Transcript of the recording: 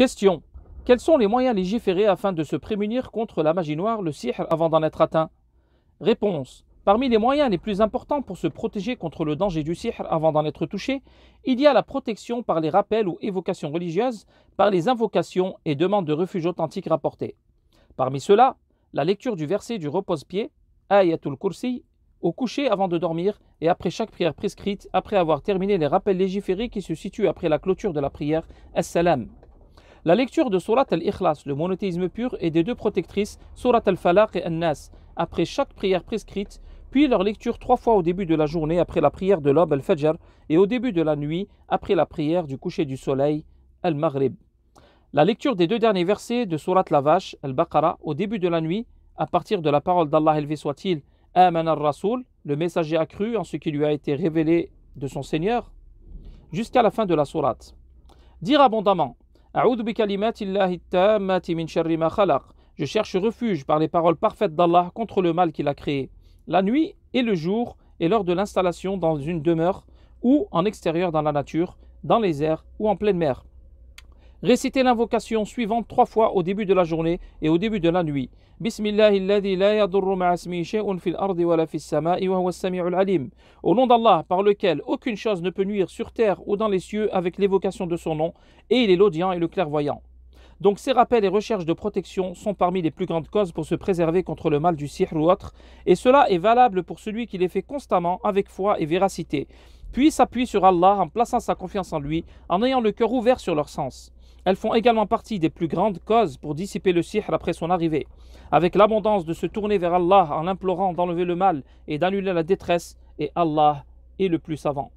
Question. Quels sont les moyens légiférés afin de se prémunir contre la magie noire, le sihr, avant d'en être atteint Réponse. Parmi les moyens les plus importants pour se protéger contre le danger du sihr avant d'en être touché, il y a la protection par les rappels ou évocations religieuses, par les invocations et demandes de refuge authentiques rapportées. Parmi ceux-là, la lecture du verset du repose-pied, Ayatul Kursi, au coucher avant de dormir et après chaque prière prescrite, après avoir terminé les rappels légiférés qui se situent après la clôture de la prière, Assalam, la lecture de Surat al-Ikhlas, le monothéisme pur, et des deux protectrices, Surat al-Falaq et al-Nas, après chaque prière prescrite, puis leur lecture trois fois au début de la journée après la prière de l'aube al-Fajr et au début de la nuit après la prière du coucher du soleil al-Maghrib. La lecture des deux derniers versets de Surat la vache al-Baqarah au début de la nuit à partir de la parole d'Allah élevé soit-il Aman le messager accru en ce qui lui a été révélé de son Seigneur, jusqu'à la fin de la sourate. Dire abondamment je cherche refuge par les paroles parfaites d'Allah contre le mal qu'il a créé, la nuit et le jour et lors de l'installation dans une demeure ou en extérieur dans la nature, dans les airs ou en pleine mer. Récitez l'invocation suivante trois fois au début de la journée et au début de la nuit. Au nom d'Allah, par lequel aucune chose ne peut nuire sur terre ou dans les cieux avec l'évocation de son nom, et il est l'audient et le clairvoyant. Donc ces rappels et recherches de protection sont parmi les plus grandes causes pour se préserver contre le mal du sihr ou autre, et cela est valable pour celui qui les fait constamment avec foi et véracité puis s'appuient sur Allah en plaçant sa confiance en lui, en ayant le cœur ouvert sur leur sens. Elles font également partie des plus grandes causes pour dissiper le sihr après son arrivée. Avec l'abondance de se tourner vers Allah en l'implorant d'enlever le mal et d'annuler la détresse, et Allah est le plus savant.